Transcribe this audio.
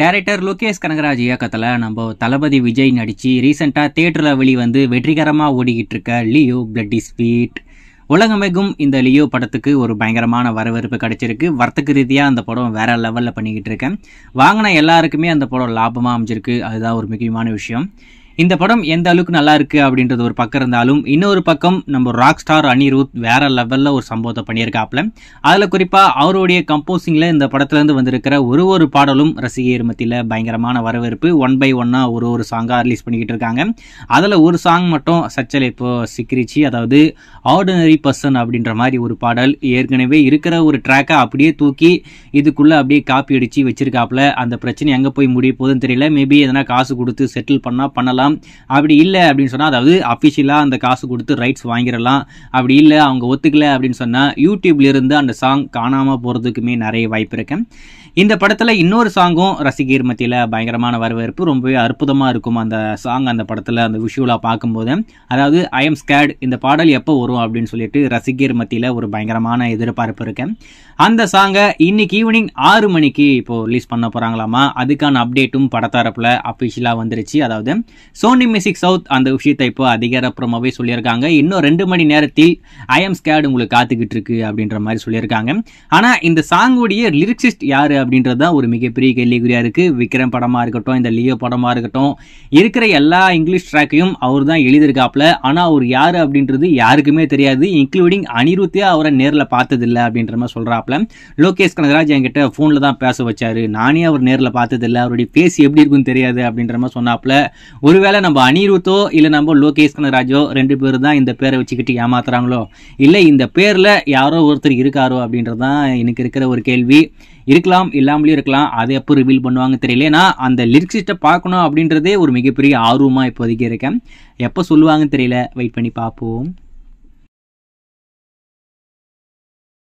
director Lokesh Kanagaraj இயக்கத்தில் நம்ம தளபதி விஜய் நடித்து ரீசெண்டாக தேட்டரில் வெளிவந்து வெற்றிகரமாக ஓடிக்கிட்டு இருக்க லியோ பிளட்டி ஸ்வீட் உலகமெகும் இந்த லியோ படத்துக்கு ஒரு பயங்கரமான வரவேற்பு கிடச்சிருக்கு வர்த்தக ரீதியாக அந்த படம் வேறு லெவலில் பண்ணிக்கிட்டு இருக்கேன் வாங்கின எல்லாருக்குமே அந்த படம் லாபமாக அமைஞ்சிருக்கு அதுதான் ஒரு முக்கியமான விஷயம் இந்த படம் எந்த அளவுக்கு நல்லா இருக்கு அப்படின்றது ஒரு பக்கம் இருந்தாலும் இன்னொரு பக்கம் நம்ம ராக் ஸ்டார் அனிருத் வேற லெவலில் ஒரு சம்பவத்தை பண்ணியிருக்காப்ல அதில் குறிப்பாக அவருடைய கம்போசிங்ல இந்த படத்துலேருந்து வந்திருக்கிற ஒரு ஒரு பாடலும் ரசிகர் மத்தியில் பயங்கரமான வரவேற்பு ஒன் பை ஒன்னாக ஒரு ஒரு சாங்காக ரிலீஸ் பண்ணிக்கிட்டு இருக்காங்க அதில் ஒரு சாங் மட்டும் சச்சல் இப்போ சிக்கிரிச்சி அதாவது ஆர்டினரி பர்சன் அப்படின்ற மாதிரி ஒரு பாடல் ஏற்கனவே இருக்கிற ஒரு ட்ராக்கை அப்படியே தூக்கி இதுக்குள்ளே அப்படியே காப்பி அடிச்சு வச்சிருக்காப்ல அந்த பிரச்சனை எங்கே போய் முடிய போகுதுன்னு தெரியல மேபி எதனா காசு கொடுத்து செட்டில் பண்ணால் பண்ணலாம் வாங்கிடலாம் அப்படி இல்லை அப்படின்னு சொன்னால் அதாவது அஃபிஷியலாக அந்த காசு கொடுத்து ரைட்ஸ் வாங்கிடலாம் அப்படி இல்லை அவங்க ஒத்துக்கல அப்படின்னு சொன்னால் யூடியூப்லேருந்து அந்த சாங் காணாமல் போகிறதுக்குமே நிறைய வாய்ப்பு இருக்கு இந்த படத்தில் இன்னொரு சாங்கும் ரசிகர் மத்தியில் பயங்கரமான வரவேற்பு ரொம்பவே அற்புதமாக இருக்கும் அந்த சாங் அந்த படத்தில் அந்த விஷுவலாக பார்க்கும்போது அதாவது ஐ எம் ஸ்கேட் இந்த பாடல் எப்போ வரும் அப்படின்னு சொல்லிட்டு ரசிகர் மத்தியில் ஒரு பயங்கரமான எதிர்பார்ப்பு இருக்கு அந்த சாங்கை இன்னைக்கு ஈவினிங் ஆறு மணிக்கு இப்போது ரிலீஸ் பண்ண போகிறாங்களாமா அதுக்கான அப்டேட்டும் படத்தரப்பில் அஃபிஷியலாக வந்துருச்சு அதாவது சோனி மியூசிக் சவுத் அந்த விஷயத்தை இப்போ அதிகாரப்புறமாகவே சொல்லியிருக்காங்க இன்னும் ரெண்டு மணி நேரத்தில் ஐ எம் ஸ்கேட் உங்களுக்கு காத்துக்கிட்டு இருக்கு அப்படின்ற மாதிரி சொல்லியிருக்காங்க ஆனால் இந்த சாங்குடைய லிரிக்ஸிஸ்ட் யார் அப்படின்றது தான் ஒரு மிகப்பெரிய கேள்விக்குறியாக இருக்குது விக்ரம் படமாக இருக்கட்டும் இந்த லியோ படமாக இருக்கட்டும் இருக்கிற எல்லா இங்கிலீஷ் ட்ராக்கையும் அவர் தான் எழுதியிருக்காப்புல ஆனால் அவர் யார் அப்படின்றது யாருக்குமே தெரியாது இன்க்ளூடிங் அனிருத்தே அவரை நேரில் பார்த்ததில்லை அப்படின்ற மாதிரி சொல்கிறாப்புல லோகேஷ் கனகராஜ் என்கிட்ட ஃபோனில் தான் பேச வச்சாரு நானே அவர் நேரில் பார்த்ததில்லை அவருடைய பேசி எப்படி இருக்குன்னு தெரியாது அப்படின்ற மாதிரி சொன்னாப்புல ஒருவேளை ஒருவேளை நம்ம அனிருத்தோ இல்லை நம்ம லோகேஷ் கனராஜோ ரெண்டு பேர் தான் இந்த பேரை வச்சுக்கிட்டு ஏமாத்துறாங்களோ இல்லை இந்த பேரில் யாரோ ஒருத்தர் இருக்காரோ அப்படின்றது தான் எனக்கு இருக்கிற ஒரு கேள்வி இருக்கலாம் இல்லாமலேயும் இருக்கலாம் அதை எப்போ ரிவீல் பண்ணுவாங்க தெரியல ஏன்னா அந்த லிரிக்ஸிஸ்ட்டை பார்க்கணும் அப்படின்றதே ஒரு மிகப்பெரிய ஆர்வமாக இப்போதைக்கு இருக்கேன் எப்போ சொல்லுவாங்கன்னு தெரியல வெயிட் பண்ணி பார்ப்போம்